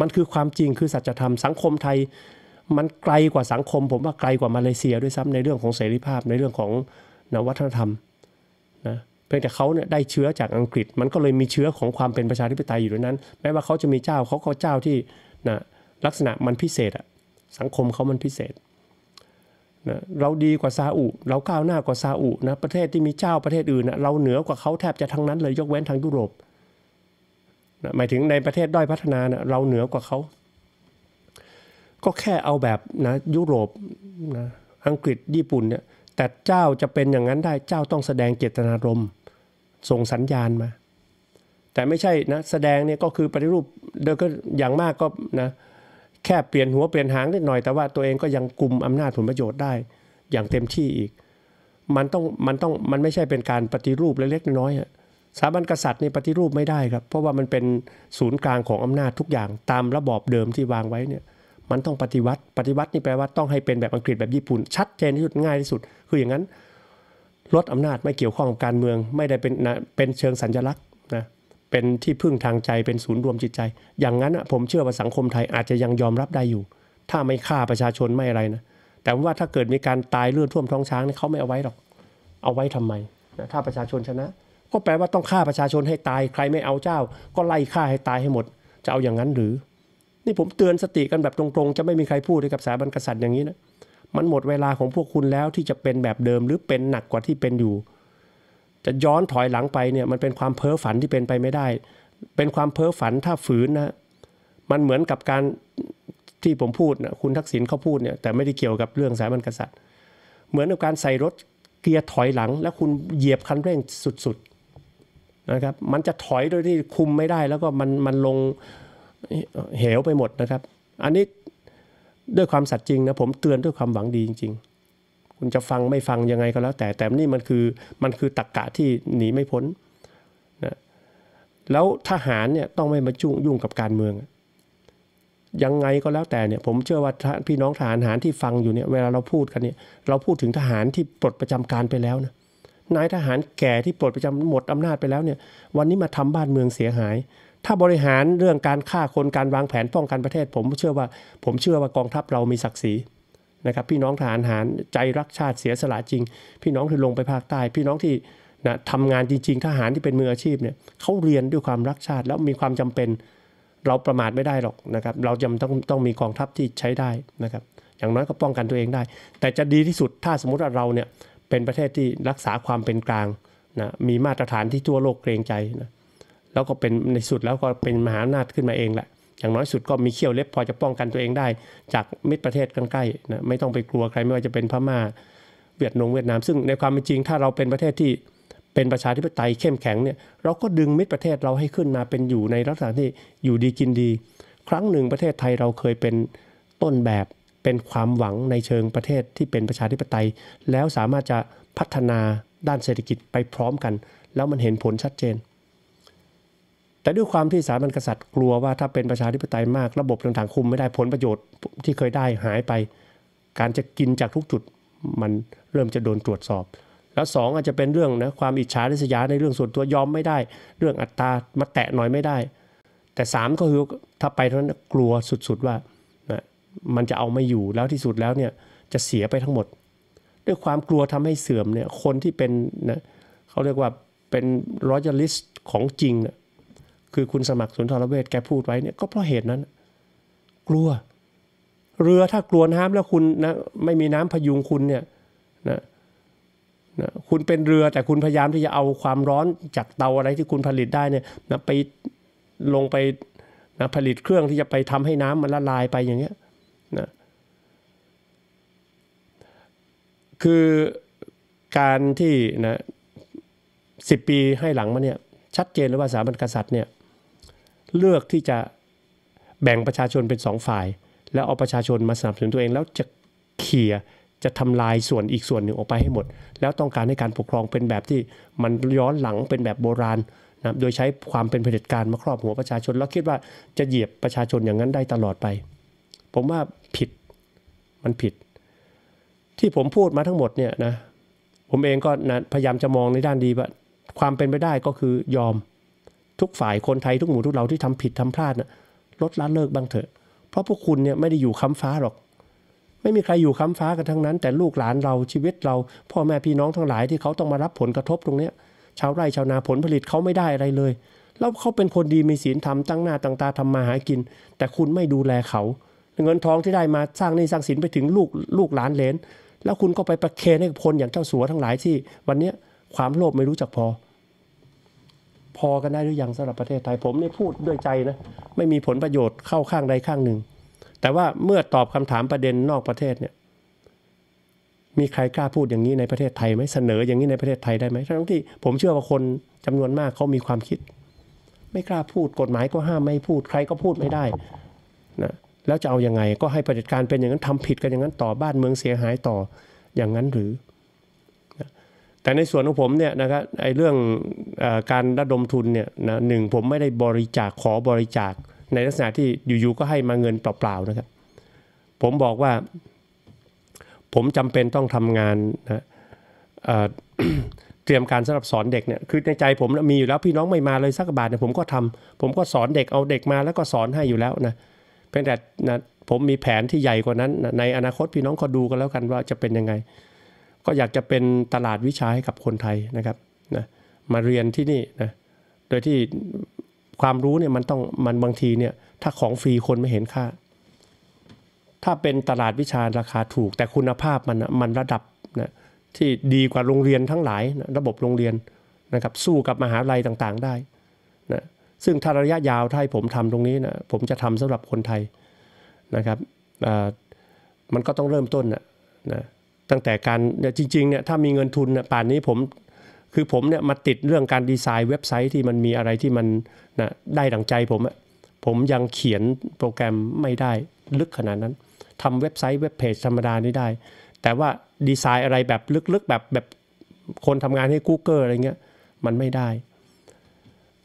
มันคือความจริงคือสัจธรรมสังคมไทย มันไกลกว่าสังคม ผมว่าไกลกว่ามาเลเซียด้วยซ้ำในเรื่องของเสรีภาพในเรื่องของนวัฒนธรรมนะเพียงแต่เขาเนี่ย ได้เชื้อจากอังกฤษ มันก็เลยมีเชื้อของความเป็นประชาธิปไตยอยู่วนนั้น แม้ว่าเขาจะมีเจ้าเขาก็เจ้าที่นะลักษณะมันพิเศษอะสังคมเขามันพิเศษนะเราดีกว่าซาอุเราก้าวหน้ากว่าซาอุนะประเทศที่มีเจ้าประเทศอื่นนะเราเหนือกว่าเขาแทบจะทั้งนั้นเลยยกเว้นทางยุโรปหมายถึงในประเทศ ด้อยพัฒนานะเราเหนือกว่าเขาก็แค่เอาแบบนะ ยุโรปนะอังกฤษญี่ปุ่นเนี่ยแต่เจ้าจะเป็นอย่างนั้นได้เจ้าต้องแสดงเจตนารมณ์ส่งสัญญาณมา แต่ไม่ใช่นะ แสดงเนี่ยก็คือปฏิรูปเดิมก็อย่างมากก็นะแค่เปลี่ยนหัวเปลี่ยนหางนิดหน่อยแต่ว่าตัวเองก็ยังกลุ่มอำนาจผลประโยชน์ได้อย่างเต็มที่อีกมันต้องมันต้องมันไม่ใช่เป็นการปฏิรูปเล็กๆน้อยๆสถาบันกษัตริย์นี่ปฏิรูปไม่ได้ครับ เพราะว่ามันเป็นศูนย์กลางของอำนาจทุกอย่างตามระบอบเดิมที่วางไว้เนี่ยมันต้องปฏิวัติปฏิวัตินี่แปลว่าต้องให้เป็นแบบอังกฤษแบบญี่ปุ่น ชัดเจนที่สุดง่ายที่สุด คืออย่างนั้นลดอำนาจไม่เกี่ยวข้องกับการเมือง ไม่ได้เป็นนะเป็นเชิงสัญลักษณ์นะเป็นที่พึ่งทางใจเป็นศูนย์รวมจิตใจ อย่างนั้นผมเชื่อว่าสังคมไทยอาจจะยังยอมรับได้อยู่ ถ้าไม่ฆ่าประชาชนไม่อะไรนะแต่ว่าถ้าเกิดมีการตายเลือดท่วมท้องช้างเขาไม่เอาไว้หรอกเอาไว้ทำไมนะถ้าประชาชนชนะก็แปลว่าต้องฆ่าประชาชนให้ตายใครไม่เอาเจ้า ก็ไล่ฆ่าให้ตายให้หมดจะเอาอย่างนั้นหรือ นี่ผมเตือนสติกันแบบตรงๆจะไม่มีใครพูดกับสาบันกษัตริย์อย่างนี้นะมันหมดเวลาของพวกคุณแล้วที่จะเป็นแบบเดิมหรือเป็นหนักกว่าที่เป็นอยู่จะย้อนถอยหลังไปเนี่ยมันเป็นความเพ้อฝันที่เป็นไปไม่ได้ เป็นความเพ้อฝันถ้าฝืนนะมันเหมือนกับการที่ผมพูดนะคุณทักษิณเขาพูดเนี่ยแต่ไม่ได้เกี่ยวกับเรื่องสายบันกษัตริย์ เหมือนกับการใส่รถเกียร์ถอยหลังแล้วคุณเหยียบคันเร่งสุดนะครับมันจะถอยโดยที่คุมไม่ได้แล้วก็มันมันลงเหวไปหมดนะครับ อันนี้ด้วยความสัตย์จริงนะผมเตือนด้วยความหวังดีจริงๆคุณจะฟังไม่ฟังยังไงก็แล้ว แต่แต่นี่มันคือมันคือตักกะที่หนีไม่พ้นนะแล้วทหารเนี่ยต้องไม่มาจุ่งยุ่งกับการเมืองยังไงก็แล้วแต่เนี่ยผมเชื่อว่าพี่น้องทหารหารที่ฟังอยู่เนี่ยเวลาเราพูดกันเนี่ยเราพูดถึงทหารที่ปลดประจำการไปแล้วนะนายทหารแก่ที่ปลดประจำหมดอำนาจไปแล้วเนี่ยวันนี้มาทำบ้านเมืองเสียหาย ถ้าบริหารเรื่องการฆ่าคนการวางแผนป้องกันประเทศ ผมเชื่อว่าผมเชื่อว่ากองทัพเรามีศักดิ์ศรีนะครับพี่น้องทหารหารใจรักชาติเสียสละจริง พี่น้องที่ลงไปภาคใต้ พี่น้องที่นะทำงานจริงๆทหารที่เป็นมืออาชีพเนี่ยเขาเรียนด้วยความรักชาติแล้วมีความจำเป็นเราประมาทไม่ได้หรอกนะครับเราจำต้องต้องมีกองทัพที่ใช้ได้นะครับอย่างน้อยก็ป้องกันตัวเองได้ แต่จะดีที่สุดถ้าสมมติว่าเราเนี่ยเป็นประเทศที่รักษาความเป็นกลางนะมีมาตรฐานที่ทั่วโลกเกรงใจนะแล้วก็เป็นในสุดแล้วก็เป็นมหาอำนาจขึ้นมาเองแหละอย่างน้อยสุดก็มีเขี้ยวเล็บพอจะป้องกันตัวเองได้ จากมิตรประเทศใกล้ๆนะไม่ต้องไปกลัวใครไม่ว่าจะเป็นพม่าเวียดนงเวียดนาม ซึ่งในความเป็นจริงถ้าเราเป็นประเทศที่เป็นประชาธิปไตยเข้มแข็งเนี่ยเราก็ดึงมิตรประเทศเราให้ขึ้นมาเป็นอยู่ในลักษณะที่อยู่ดีกินดี ครั้งหนึ่งประเทศไทยเราเคยเป็นต้นแบบเป็นความหวังในเชิงประเทศที่เป็นประชาธิปไตย แล้วสามารถจะพัฒนาด้านเศรษฐกิจไปพร้อมกัน แล้วมันเห็นผลชัดเจน แต่ด้วยความที่สามัญกษัตริย์กลัวว่าถ้าเป็นประชาธิปไตยมากระบบต่างๆคุมไม่ได้ผลประโยชน์ที่เคยได้หายไป การจะกินจากทุกจุด มันเริ่มจะโดนตรวจสอบ แล้วสองอาจจะเป็นเรื่องนะความอิจฉาริษยาในเรื่องส่วนตัวยอมไม่ได้ เรื่องอัตรามาแตะหน่อยไม่ได้ แต่สามก็คือถ้าไปเท่านั้นกลัวสุดๆว่ามันจะเอาไม่อยู่แล้วที่สุดแล้วเนี่ย จะเสียไปทั้งหมด ด้วยความกลัวทำให้เสื่อมเนี่ยคนที่เป็นนะเขาเรียกว่าเป็นรอยัลลิสของจริงนะคือคุณสมัครสุนทรเวชแกพูดไว้เนี่ยก็เพราะเหตุนั้น กลัว เรือถ้ากลัวน้ำแล้วคุณนะไม่มีน้ำาพยุงคุณเนี่ยนะนะคุณเป็นเรือแต่คุณพยายามที่จะเอาความร้อน จากเตาอะไรที่คุณผลิตได้เนี่ยนะไปลงไปนะผลิตเครื่องที่จะไปทำให้น้ำมันละลายไปอย่างเงี้ยนะคือการที่นะสิปีให้หลังมาเนี่ยชัดเจนเลยว่าสถาบันกษัตริย์เนี่ยเลือกที่จะแบ่งประชาชนเป็นสองฝ่าย แล้วเอาประชาชนมาสนับสนุนตัวเองแล้วจะเขี่ยจะทำลายส่วนอีกส่วนหนึ่งออกไปให้หมด แล้วต้องการให้การปกครองเป็นแบบที่มันย้อนหลังเป็นแบบโบราณนะโดยใช้ความเป็นเผด็จการมาครอบหัวประชาชนแล้วคิดว่าจะเหยียบประชาชนอย่างนั้นได้ตลอดไปผมว่าผิด มันผิด ที่ผมพูดมาทั้งหมดเนี่ยนะ ผมเองก็นะพยายามจะมองในด้านดีว่าความเป็นไปได้ก็คือยอม ทุกฝ่ายคนไทยทุกหมู่ทุกเราที่ทำผิดทำพลาดนะลดละเลิกบ้างเถอะ เพราะพวกคุณเนี่ยไม่ได้อยู่ค้าฟ้าหรอก ไม่มีใครอยู่ค้าฟ้ากันทั้งนั้นแต่ลูกหลานเราชีวิต เรา พ่อแม่พี่น้องทั้งหลายที่เขาต้องมารับผลกระทบตรงเนี้ยชาวไร่ชาวนาผลผลิตเขาไม่ได้อะไรเลยแล้วเขาเป็นคนดีมีศีลธรรมตั้งหน้าตั้งตาทำมาหากิน แต่คุณไม่ดูแลเขาเงินทองที่ได้มาสร้างนี่สร้างสินไปถึงลูกลูกหลานเลนแล้วคุณก็ไปประเคนให้พนอย่างเจ้าสัวทั้งหลายที่ วันนี้ความโลภไม่รู้จักพอ พอกันได้หรือยังสำหรับประเทศไทย ผมนี่พูดด้วยใจนะ ไม่มีผลประโยชน์เข้าข้างใดข้างหนึ่ง แต่ว่าเมื่อตอบคำถามประเด็นนอกประเทศเนี่ย มีใครกล้าพูดอย่างนี้ในประเทศไทยไหมเสนออย่างนี้ในประเทศไทยได้ไหมทั้งที่ผมเชื่อว่าคนจำนวนมากเขามีความคิด ไม่กล้าพูดกฎหมายก็ห้ามไม่พูดใครก็พูดไม่ได้นะแล้วจะเอาอยัางไง ก็ให้ปฏิการเป็นอย่างนั้นทำผิดกันอย่างนั้นต่อบ้านเมืองเสียหายต่ออย่างนั้นหรือ แต่ในส่วนของผมเนี่ยนะครับไอ้เรื่องอการระดมทุนเนี่ยนะหนึ่งผมไม่ได้บริจาคขอบริจาค ในลักษณะที่อยู่ๆก็ให้มาเงินเปล่าๆนะครับ ผมบอกว่าผมจำเป็นต้องทำงานนะเตรียมการสำหรับสอนเด็กเนี่ยคือในใจผมมีอยู่แล้วพี่น้องไม่มาเลยสักบาทเนี่ยผมก็ทำผมก็สอนเด็กเอาเด็กมาแล้วก็สอนให้อยู่แล้วนะเพียงแต่นะผมมีแผนที่ใหญ่กว่านั้นนะในอนาคตพี่น้องก็ดูกันแล้วกันว่าจะเป็นยังไง ก็อยากจะเป็นตลาดวิชาให้กับคนไทยนะครับนะมาเรียนที่นี่นะโดยที่ความรู้เนี่ยมันต้องมันบางทีเนี่ยถ้าของฟรีคนไม่เห็นค่า ถ้าเป็นตลาดวิชาราคาถูก แต่คุณภาพมันมันระดับนะที่ดีกว่าโรงเรียนทั้งหลายนะระบบโรงเรียนนะครับสู้กับมหาลัยต่างๆได้ซึ่งถ้าระยะยาวถ้าผมทำตรงนี้นะผมจะทำสำหรับคนไทยนะครับมันก็ต้องเริ่มต้นนะตั้งแต่การจริงๆเนี่ยถ้ามีเงินทุนนะป่านนี้ผม คือผมเนี่ยมาติดเรื่องการดีไซน์เว็บไซต์ที่มันมีอะไรที่มันนะได้ดังใจผมผมยังเขียนโปรแกรมไม่ได้ลึกขนาดนั้นทำเว็บไซต์ เว็บเพจธรรมดานี้ได้ แต่ว่าดีไซน์อะไรแบบลึกๆแบบแบบคนทำงานให้ Google อะไรเงี้ยมันไม่ได้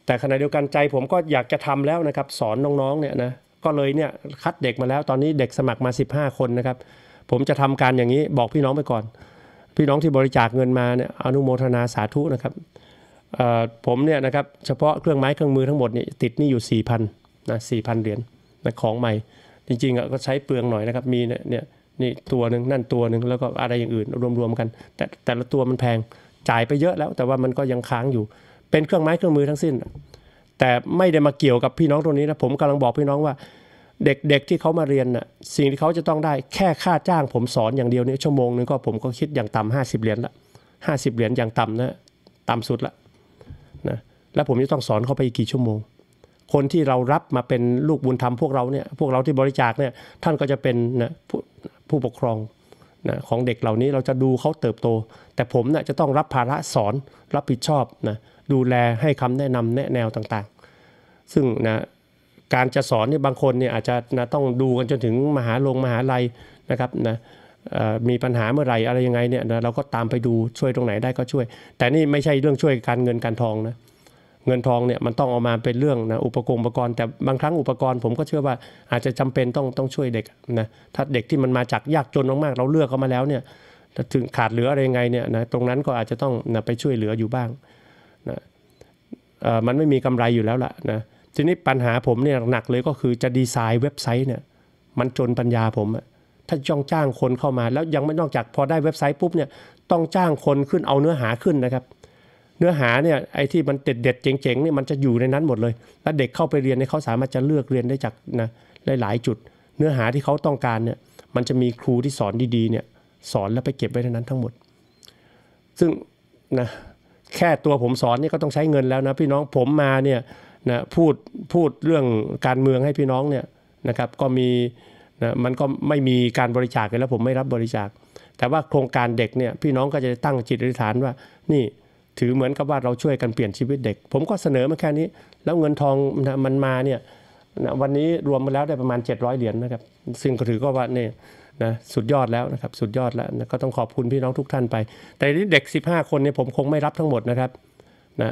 แต่ขณะเดียวกันใจผมก็อยากจะทำแล้วนะครับสอนน้องๆเนี่ยนะก็เลยเนี่ยคัดเด็กมาแล้ว ตอนนี้เด็กสมัครมา 15 คนนะครับผมจะทำการอย่างนี้บอกพี่น้องไปก่อน พี่น้องที่บริจาคเงินมาเนี่ยอนุโมทนาสาธุนะครับผมเนี่ยนะครับเฉพาะเครื่องไม้เครื่องมือทั้งหมดเนี่ยติดนี่อยู่4,000นะ4,000 เหรียญนะของใหม่ จริงๆอ่ะก็ใช้เปลืองหน่อยนะครับมีเนี่ยนี่ตัวหนึ่งนั่นตัวหนึ่งแล้วก็อะไรอย่างอื่น รวมๆกัน แต่แต่ละตัวมันแพงจ่ายไปเยอะแล้วแต่ว่ามันก็ยังค้างอยู่เป็นเครื่องไม้เครื่องมือทั้งสิ้น แต่ไม่ได้มาเกี่ยวกับพี่น้องตรงนี้นะผมกำลังบอกพี่น้องว่า เด็กๆที่เขามาเรียนน่ะสิ่งที่เขาจะต้องได้แค่ค่าจ้าง ผมสอนอย่างเดียวนี้ชั่วโมงนึงก็ผมก็คิดอย่างต่ำห้าสิบเหรียญละห้าสิบเหรียญอย่างต่ำนะต่ำสุดละนะแล้วผมจะต้องสอนเขาไปอีกกี่ชั่วโมง คนที่เรารับมาเป็นลูกบุญธรรมพวกเราเนี่ยพวกเราที่บริจาคเนี่ยท่านก็จะเป็นนะผู้ผู้ปกครองนะของเด็กเหล่านี้เราจะดูเขาเติบโต แต่ผมน่ยจะต้องรับภาระสอนรับผิดชอบนะดูแลให้คำแนะนำแนะแนวต่างๆ ซึ่งนะการจะสอนเนี่ยบางคนเนี่ยอาจจะนะต้องดูกันจนถึงมหาลงมหาลัยนะครับนะมีปัญหาเมื่อไหร่อะไรยังไงเนี่ยนะเราก็ตามไปดูช่วยตรงไหนได้ก็ช่วย แต่นี่ไม่ใช่เรื่องช่วยการเงินการทองนะ เงินทองเนี่ยมันต้องออกมาเป็นเรื่องนะอุปกรณ์อุปกรณ์แต่บางครั้งอุปกรณ์ผมก็เชื่อว่าอาจจะจำเป็นต้องต้องช่วยเด็กนะ ถ้าเด็กที่มันมาจากยากจนมากๆเราเลือกเขามาแล้วเนี่ยถึงขาดเหลืออะไรยังไงเนี่ยนะตรงนั้นก็อาจจะต้องนะไปช่วยเหลืออยู่บ้างมันไม่มีกำไรอยู่แล้วล่ะนะ ทีนี้ปัญหาผมเนี่ยหนักเลยก็คือจะดีไซน์เว็บไซต์เนี่ยมันจนปัญญาผมถ้าจ้องจ้างคนเข้ามา แล้วยังไม่นอกจากพอได้เว็บไซต์ปุ๊บเนี่ยต้องจ้างคนขึ้นเอาเนื้อหาขึ้นนะครับ เนื้อหาเนี่ย ไอ้ที่มันเด็ดเด็ดเจ๋งๆเนี่ยมันจะอยู่ในนั้นหมดเลย แล้วเด็กเข้าไปเรียนเนี่ยเขาสามารถจะเลือกเรียนได้จากนะหลายๆจุด เนื้อหาที่เขาต้องการเนี่ยมันจะมีครูที่สอนดีๆ เนี่ย สอนแล้วไปเก็บไว้ในนั้นทั้งหมด ซึ่งนะแค่ตัวผมสอนนี่ก็ต้องใช้เงินแล้วนะพี่น้องผมมาเนี่ยนะพูดพูดเรื่องการเมืองให้พี่น้องเนี่ยนะครับก็มีนะมันก็ไม่มีการบริจาคกันแล้วผมไม่รับบริจาค แต่ว่าโครงการเด็กเนี่ยพี่น้องก็จะตั้งจิตอธิษฐานว่านี่ถือเหมือนกับว่าเราช่วยกันเปลี่ยนชีวิตเด็ก ผมก็เสนอมาแค่นี้แล้วเงินทองมันมาเนี่ยนะวันนี้รวมมาแล้วได้ประมาณ 700 เหรียญนะครับ ซึ่งก็ถือก็ว่าเนี่ยนะสุดยอดแล้วนะครับ สุดยอดแล้วนะก็ต้องขอบคุณพี่น้องทุกท่านไป แต่เด็ก 15 คนเนี่ยผมคงไม่รับทั้งหมดนะครับนะ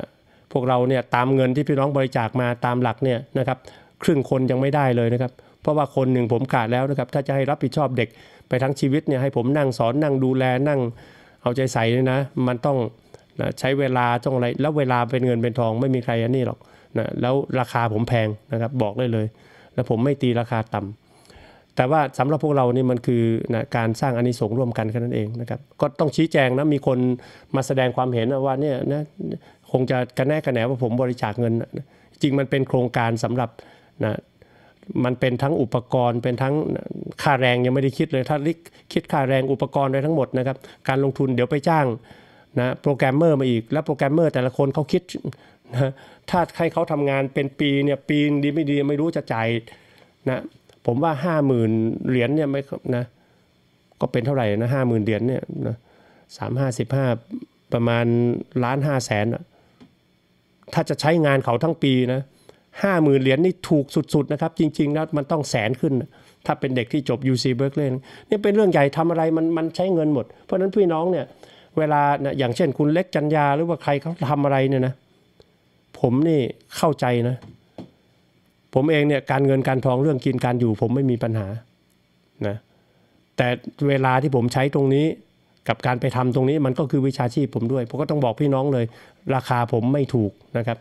พวกเราเนี่ยตามเงินที่พี่น้องบริจาคมาตามหลักเนี่ยนะครับครึ่งคนยังไม่ได้เลยนะครับ เพราะว่าคนหนึ่งผมขาดแล้วนะครับถ้าจะให้รับผิดชอบเด็กไปทั้งชีวิตเนี่ยให้ผมนั่งสอนนั่งดูแลนั่งเอาใจใส่เลยนะ มันต้องนะใช้เวลาต้องอะไร แล้วเวลาเป็นเงินเป็นทองไม่มีใครอันนี้หรอกนะแล้วราคาผมแพงนะครับบอกได้เลย แล้วผมไม่ตีราคาต่ำแต่ว่าสำหรับพวกเรานี่มันคือนะการสร้างอานิสงส์ร่วมกันแค่นั้นเองนะครับ ก็ต้องชี้แจงนะมีคนมาแสดงความเห็นว่าเนี่ยนะคงจะกระแนกกระแหนว่าผมบริจาคเงิน จริงมันเป็นโครงการสำหรับนะมันเป็นทั้งอุปกรณ์เป็นทั้งค่าแรงยังไม่ได้คิดเลย ถ้าคิดค่าแรงอุปกรณ์อะไรทั้งหมดนะครับ การลงทุนเดี๋ยวไปจ้างนะโปรแกรมเมอร์มาอีก แล้วโปรแกรมเมอร์แต่ละคนเขาคิดนะถ้าใครเขาทำงานเป็นปีเนี่ยปีดีไม่ดีไม่รู้จะจ่ายนะผมว่าห้าหมื่นเหรียญเนี่ยไม่นะก็เป็นเท่าไหร่นะห้าหมื่นเหรียญเนี่ยนะสามห้าสิบห้าประมาณล้านห้าแสนถ้าจะใช้งานเขาทั้งปีนะห้าหมื่นเหรียญนี่ถูกสุดๆนะครับ จริง ๆ แล้วมันต้องแสนขึ้น ถ้าเป็นเด็กที่จบ UC Berkeley นี่เป็นเรื่องใหญ่ทำอะไรมันมันใช้เงินหมด เพราะนั้นพี่น้องเนี่ยเวลานะอย่างเช่นคุณเล็กจันยาหรือว่าใครเขาทำอะไรเนี่ยนะ ผมนี่เข้าใจนะผมเองเนี่ยการเงินการทองเรื่องกินการอยู่ผมไม่มีปัญหา นะ แต่เวลาที่ผมใช้ตรงนี้กับการไปทำตรงนี้มันก็คือวิชาชีพผมด้วย ผมก็ต้องบอกพี่น้องเลย ราคาผมไม่ถูกนะครับ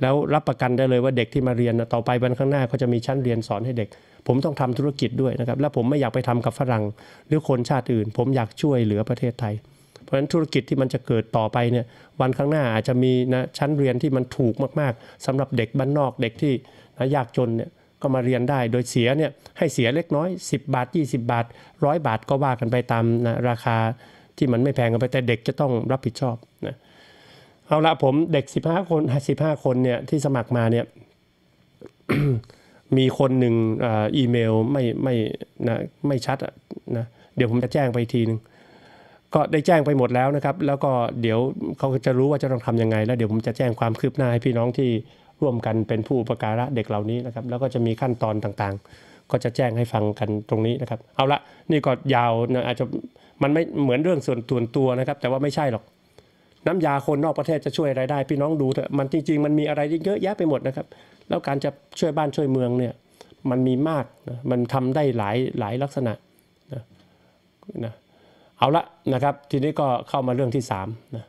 แล้วรับประกันได้เลยว่าเด็กที่มาเรียนต่อไปวันข้างหน้าเขาจะมีชั้นเรียนสอนให้เด็ก ผมต้องทำธุรกิจด้วยนะครับ และผมไม่อยากไปทำกับฝรั่ง หรือคนชาติอื่น ผมอยากช่วยเหลือประเทศไทย เพราะฉะนั้นธุรกิจที่มันจะเกิดต่อไปเนี่ยวันข้างหน้าอาจจะมีนะชั้นเรียนที่มันถูกมาก ๆ สำหรับเด็กบ้านนอกเด็กที่ยากจนเนี่ยก็มาเรียนได้โดยเสียเนี่ยให้เสียเล็กน้อย 10 บาท 20 บาท 100บาทก็ว่ากันไปตามนะราคาที่มันไม่แพงกันไปแต่เด็กจะต้องรับผิดชอบนะเอาละผมเด็ก15คน15คนเนี่ยที่สมัครมาเนี่ยมีคนหนึ่งออีเมลไม่ไม่นะไม่ชัดนะเดี๋ยวผมจะแจ้งไปทีนึงก็ได้แจ้งไปหมดแล้วนะครับ แล้วก็เดี๋ยวเขาจะรู้ว่าจะต้องทำยังไงแล้วเดี๋ยวผมจะแจ้งความคืบหน้าให้พี่น้องที่ร่วมกันเป็นผู้อุปการะเด็กเหล่านี้นะครับ แล้วก็จะมีขั้นตอนต่างๆ ก็จะแจ้งให้ฟังกันตรงนี้นะครับ เอาละนี่ก็ยาวอาจจะมันไม่เหมือนเรื่องส่วนตัวตัวนะครับ แต่ว่าไม่ใช่หรอก น้ำยาคนนอกประเทศจะช่วยอะไรได้ พี่น้องดูเถอะมันจริงๆมันมีอะไรเยอะแยะไปหมดนะครับ แล้วการจะช่วยบ้านช่วยเมืองเนี่ยมันมีมากนะมันทำได้หลายหลายลักษณะนะนะเอาละนะครับ ทีนี้ก็เข้ามาเรื่องที่ 3 นะ